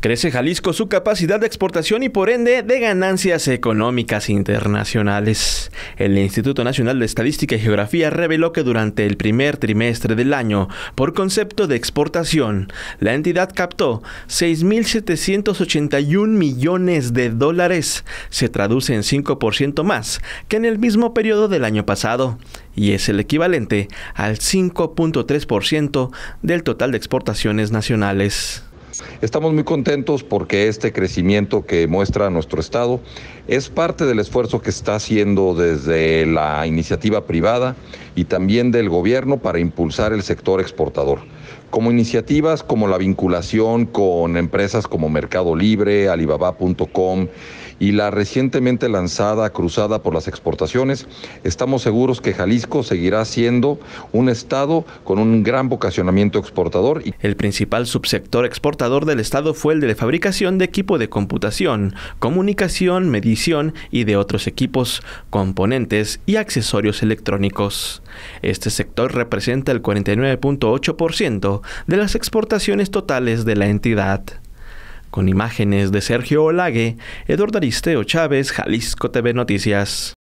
Crece Jalisco su capacidad de exportación y por ende de ganancias económicas internacionales. El Instituto Nacional de Estadística y Geografía reveló que durante el primer trimestre del año, por concepto de exportación, la entidad captó 6.781 millones de dólares, se traduce en 5% más que en el mismo periodo del año pasado, y es el equivalente al 5.3% del total de exportaciones nacionales. Estamos muy contentos porque este crecimiento que muestra nuestro Estado es parte del esfuerzo que está haciendo desde la iniciativa privada y también del gobierno para impulsar el sector exportador, como iniciativas como la vinculación con empresas como Mercado Libre, Alibaba.com y la recientemente lanzada Cruzada por las Exportaciones, estamos seguros que Jalisco seguirá siendo un estado con un gran vocacionamiento exportador. El principal subsector exportador del estado fue el de la fabricación de equipo de computación, comunicación, medición y de otros equipos, componentes y accesorios electrónicos. Este sector representa el 49.8% de las exportaciones totales de la entidad. Con imágenes de Sergio Olague, Eduardo Aristeo Chávez, Jalisco TV Noticias.